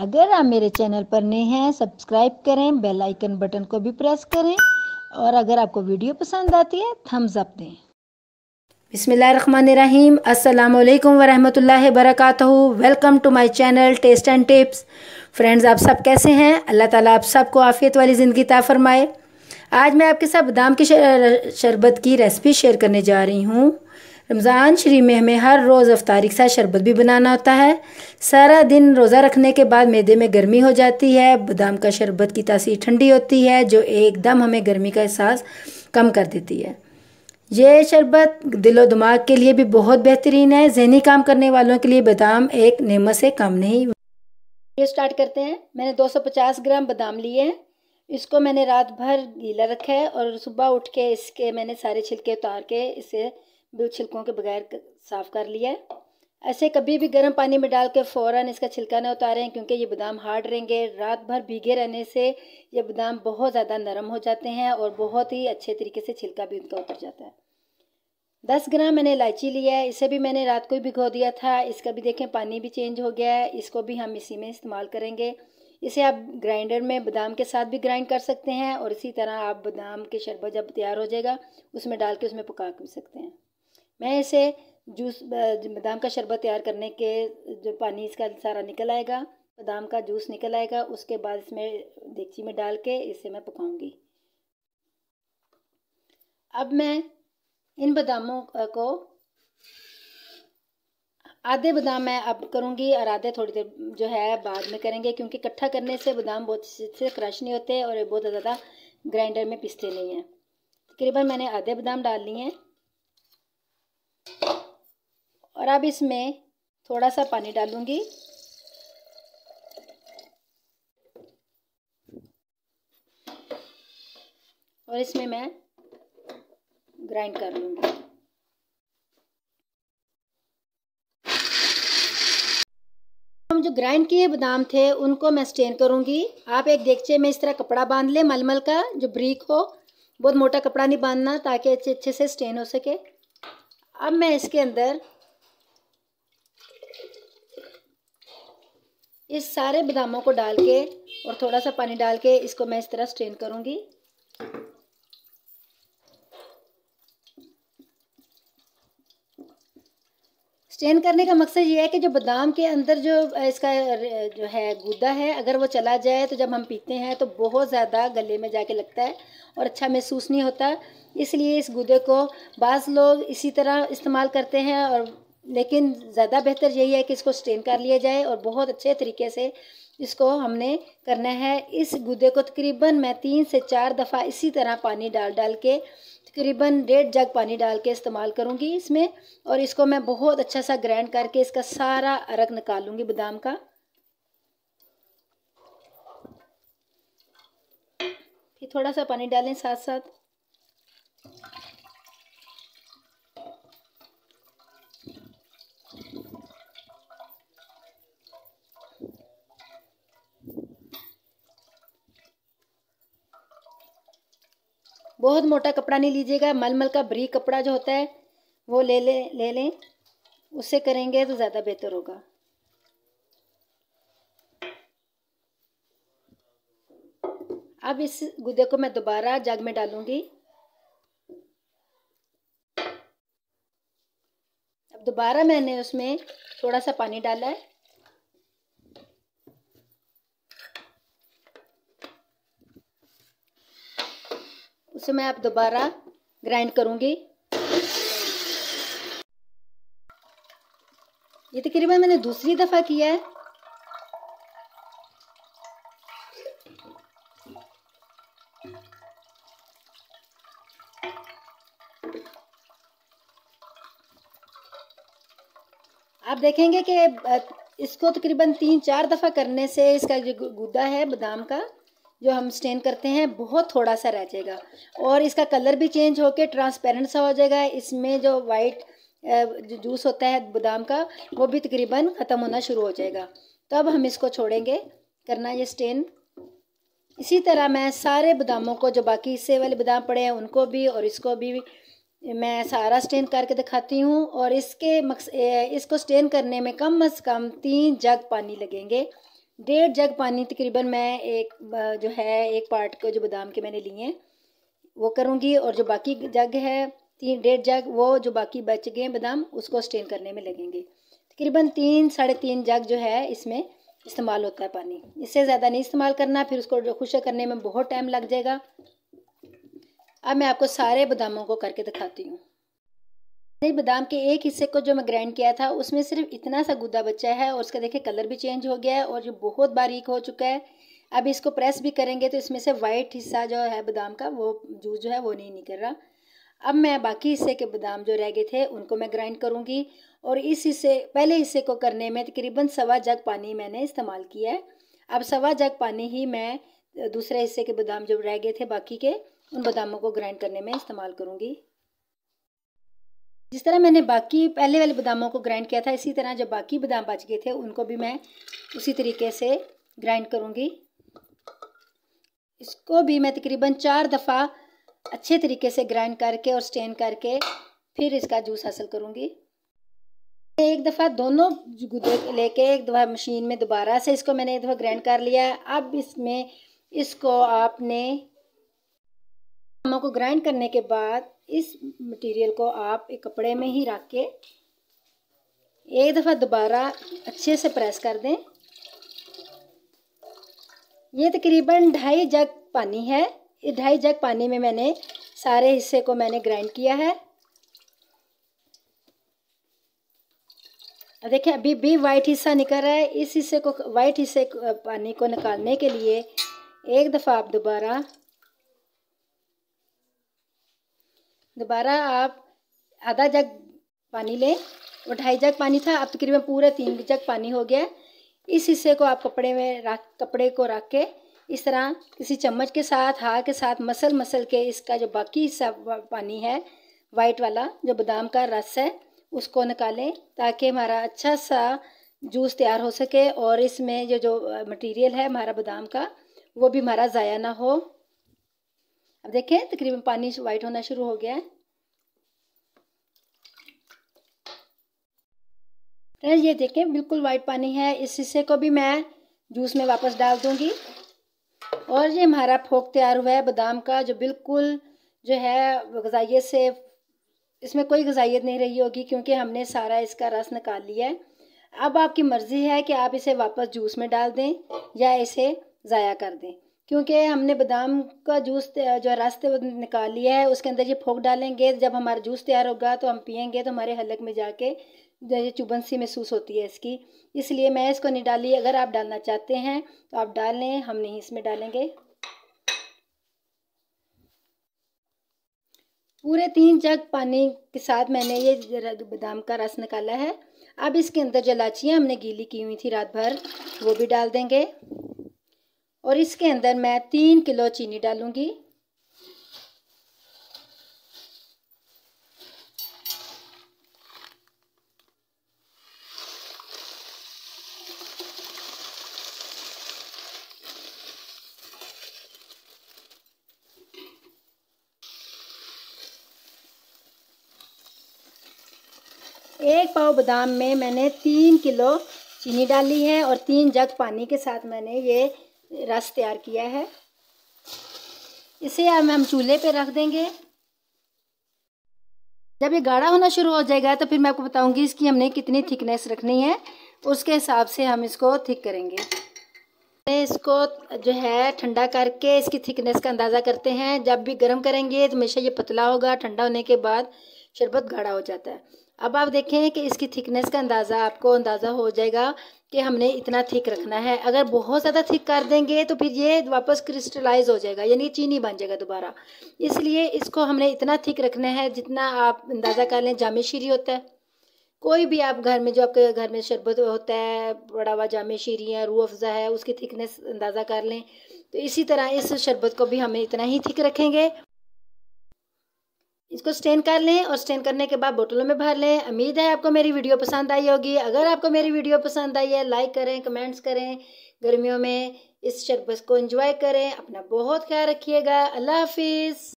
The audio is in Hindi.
अगर आप मेरे चैनल पर नए हैं सब्सक्राइब करें बेल आइकन बटन को भी प्रेस करें और अगर आपको वीडियो पसंद आती है थम्स अप दें बिसमीम अल्लाम वरहमल वर्क welcome to my channel taste and tips friends आप सब कैसे हैं अल्लाह ताला आप सबको आफ़ियत वाली ज़िंदगी ता फरमाए आज मैं आपके साथ बादाम के शरबत की रेसिपी शेयर करने जा रही हूँ रमज़ान शरीफ में हमें हर रोज़ अफ्तारी के साथ शरबत भी बनाना होता है सारा दिन रोज़ा रखने के बाद मैदे में गर्मी हो जाती है बादाम का शरबत की तासीर ठंडी होती है जो एकदम हमें गर्मी का एहसास कम कर देती है ये शरबत दिलो दिमाग के लिए भी बहुत बेहतरीन है जहनी काम करने वालों के लिए बादाम एक नेमत से कम नहीं ये स्टार्ट करते हैं मैंने 250 ग्राम बादाम लिए हैं इसको मैंने रात भर गीला रखा है और सुबह उठ के इसके मैंने सारे छिलके उतार के इसे बिल छिलकों के बगैर साफ़ कर लिया है ऐसे कभी भी गर्म पानी में डाल के फ़ौर इसका छिलका ना उतारें क्योंकि ये बादाम हार्ड रहेंगे रात भर भीगे रहने से ये बादाम बहुत ज़्यादा नरम हो जाते हैं और बहुत ही अच्छे तरीके से छिलका भी उनका उतर जाता है दस ग्राम मैंने इलायची लिया है इसे भी मैंने रात को ही भिगो दिया था इसका भी देखें पानी भी चेंज हो गया है इसको भी हम इसी में इस्तेमाल करेंगे इसे आप ग्राइंडर में बादाम के साथ भी ग्राइंड कर सकते हैं और इसी तरह आप बादाम के शरबत जब तैयार हो जाएगा उसमें डाल के उसमें पका भी सकते हैं मैं इसे जूस बादाम का शरबत तैयार करने के जो पानी इसका सारा निकल आएगा बादाम का जूस निकल आएगा उसके बाद इसमें देगची में डाल के इसे मैं पकाऊंगी अब मैं इन बादामों को आधे बादाम मैं अब करूँगी और आधे थोड़ी देर जो है बाद में करेंगे क्योंकि इकट्ठा करने से बादाम बहुत से क्रश नहीं होते और ये बहुत ज़्यादा ग्राइंडर में पिसते नहीं हैं तकरीबन मैंने आधे बादाम डाल लिए हैं और अब इसमें थोड़ा सा पानी डालूंगी और इसमें मैं ग्राइंड कर लूंगी जो ग्राइंड किए बादाम थे उनको मैं स्टेन करूंगी आप एक देखचे में इस तरह कपड़ा बांध ले मलमल का जो ब्रीक हो बहुत मोटा कपड़ा नहीं बांधना ताकि अच्छे अच्छे से स्टेन हो सके अब मैं इसके अंदर इस सारे बादामों को डाल के और थोड़ा सा पानी डाल के इसको मैं इस तरह स्ट्रेन करूँगी स्टेन करने का मकसद ये है कि जो बादाम के अंदर जो इसका जो है गुदा है अगर वो चला जाए तो जब हम पीते हैं तो बहुत ज़्यादा गले में जाके लगता है और अच्छा महसूस नहीं होता इसलिए इस गुदे को बाज़ लोग इसी तरह इस्तेमाल करते हैं और लेकिन ज़्यादा बेहतर यही है कि इसको स्टेन कर लिया जाए और बहुत अच्छे तरीके से इसको हमने करना है इस गुदे को तकरीबन मैं तीन से चार दफ़ा इसी तरह पानी डाल डाल के तकरीबन डेढ़ जग पानी डाल के इस्तेमाल करूँगी इसमें और इसको मैं बहुत अच्छा सा ग्राइंड करके इसका सारा अरग निकालूँगी बादाम का फिर थोड़ा सा पानी डालें साथ साथ बहुत मोटा कपड़ा नहीं लीजिएगा मलमल का ब्रीक कपड़ा जो होता है वो ले ले ले लें उससे करेंगे तो ज़्यादा बेहतर होगा अब इस गुदे को मैं दोबारा जग में डालूंगी अब दोबारा मैंने उसमें थोड़ा सा पानी डाला है उसे मैं आप दोबारा ग्राइंड करूंगी ये तकरीबन तो मैंने दूसरी दफ़ा किया है आप देखेंगे कि इसको तकरीबन तीन चार दफ़ा करने से इसका जो गुद्दा है बादाम का जो हम स्टेन करते हैं बहुत थोड़ा सा रह जाएगा और इसका कलर भी चेंज होकर ट्रांसपेरेंट सा हो जाएगा इसमें जो वाइट जो जूस होता है बादाम का वो भी तकरीबन ख़त्म होना शुरू हो जाएगा तो अब हम इसको छोड़ेंगे करना ये स्टेन इसी तरह मैं सारे बादामों को जो बाकी हिस्से वाले बादाम पड़े हैं उनको भी और इसको भी मैं सारा स्टेन करके दिखाती हूँ और इसके मकस इसको स्टेन करने में कम अज़ कम तीन जग पानी लगेंगे डेढ़ जग पानी तकरीबन मैं एक जो है एक पार्ट को जो बादाम के मैंने लिए हैं वो करूँगी और जो बाकी जग है तीन डेढ़ जग वो जो बाकी बच गए बादाम उसको स्टेन करने में लगेंगे तकरीबन तीन साढ़े तीन जग जो है इसमें इस्तेमाल होता है पानी इससे ज़्यादा नहीं इस्तेमाल करना फिर उसको जो खुशा करने में बहुत टाइम लग जाएगा अब मैं आपको सारे बादामों को करके दिखाती हूँ बादाम के एक हिस्से को जो मैं ग्राइंड किया था उसमें सिर्फ इतना सा गुदा बचा है और उसका देखिए कलर भी चेंज हो गया है और जो बहुत बारीक हो चुका है अब इसको प्रेस भी करेंगे तो इसमें से वाइट हिस्सा जो है बादाम का वो जूस जो है वो नहीं निकल रहा अब मैं बाकी हिस्से के बादाम जो रह गए थे उनको मैं ग्राइंड करूँगी और इस हिस्से पहले हिस्से को करने में तकरीबन सवा जग पानी मैंने इस्तेमाल किया है अब सवा जग पानी ही मैं दूसरे हिस्से के बादाम जो रह गए थे बाकी के उन बादामों को ग्राइंड करने में इस्तेमाल करूँगी जिस तरह मैंने बाकी पहले वाले बादामों को ग्राइंड किया था इसी तरह जो बाकी बादाम बच गए थे उनको भी मैं उसी तरीके से ग्राइंड करूँगी इसको भी मैं तकरीबन चार दफ़ा अच्छे तरीके से ग्राइंड करके और स्टेन करके फिर इसका जूस हासिल करूँगी एक दफ़ा दोनों गुदे लेके एक दफ़ा मशीन में दोबारा से इसको मैंने एक दफ़ा ग्राइंड कर लिया अब इसमें इसको आपने को ग्राइंड करने के बाद इस मटेरियल को आप एक कपड़े में ही रख के एक दफ़ा दोबारा अच्छे से प्रेस कर दें ये तकरीबन ढाई जग पानी है ये ढाई जग पानी में मैंने सारे हिस्से को मैंने ग्राइंड किया है देखिए अभी भी वाइट हिस्सा निकल रहा है इस हिस्से को वाइट हिस्से पानी को निकालने के लिए एक दफ़ा आप दोबारा दोबारा आप आधा जग पानी लें और ढाई जग पानी था अब तकरीबन पूरा तीन जग पानी हो गया इस हिस्से को आप कपड़े में रख कपड़े को रख के इस तरह किसी चम्मच के साथ हार के साथ मसल मसल के इसका जो बाकी हिस्सा पानी है वाइट वाला जो बादाम का रस है उसको निकालें ताकि हमारा अच्छा सा जूस तैयार हो सके और इसमें जो जो मटेरियल है हमारा बादाम का वो भी हमारा ज़ाया ना हो अब देखें तकरीबन पानी वाइट होना शुरू हो गया है फ्रेंड्स ये देखें बिल्कुल वाइट पानी है इस हिस्से को भी मैं जूस में वापस डाल दूंगी और ये हमारा फोक तैयार हुआ है बादाम का जो बिल्कुल जो है गजाइत से इसमें कोई गजाइत नहीं रही होगी क्योंकि हमने सारा इसका रस निकाल लिया है अब आपकी मर्ज़ी है कि आप इसे वापस जूस में डाल दें या इसे ज़ाया कर दें क्योंकि हमने बादाम का जूस जो रास्ते वक्त निकाल लिया है उसके अंदर ये फोक डालेंगे जब हमारा जूस तैयार होगा तो हम पियेंगे तो हमारे हलक में जाके जैसे चुभन सी महसूस होती है इसकी इसलिए मैं इसको नहीं डाली अगर आप डालना चाहते हैं तो आप डाल लें हम नहीं इसमें डालेंगे पूरे तीन जग पानी के साथ मैंने ये बादाम का रस निकाला है अब इसके अंदर जो इलाचियाँ हमने गीली की हुई थी रात भर वो भी डाल देंगे और इसके अंदर मैं तीन किलो चीनी डालूंगी एक पाव बादाम में मैंने तीन किलो चीनी डाली है और तीन जग पानी के साथ मैंने ये रस तैयार किया है इसे हम हम चूल्हे पे रख देंगे जब ये गाढ़ा होना शुरू हो जाएगा तो फिर मैं आपको बताऊंगी इसकी हमने कितनी थिकनेस रखनी है उसके हिसाब से हम इसको थिक करेंगे इसको जो है ठंडा करके इसकी थिकनेस का अंदाज़ा करते हैं जब भी गर्म करेंगे तो हमेशा ये पतला होगा ठंडा होने के बाद शरबत गाढ़ा हो जाता है अब आप देखें कि इसकी थिकनेस का अंदाज़ा आपको अंदाज़ा हो जाएगा कि हमने इतना थिक रखना है अगर बहुत ज़्यादा थिक कर देंगे तो फिर ये वापस क्रिस्टलाइज हो जाएगा यानी चीनी बन जाएगा दोबारा इसलिए इसको हमने इतना थिक रखना है जितना आप अंदाज़ा कर लें जामे शीरी होता है कोई भी आप घर में जो आपके घर में शरबत होता है बड़ा हुआ जामे शीरी है रू अफ़ज़ा है उसकी थिकनेस अंदाज़ा कर लें तो इसी तरह इस शरबत को भी हमें इतना ही थिक रखेंगे इसको स्टेन कर लें और स्टेन करने के बाद बोतलों में भर लें उम्मीद है आपको मेरी वीडियो पसंद आई होगी अगर आपको मेरी वीडियो पसंद आई है लाइक करें कमेंट्स करें गर्मियों में इस शरबत को एंजॉय करें अपना बहुत ख्याल रखिएगा अल्लाह हाफिज़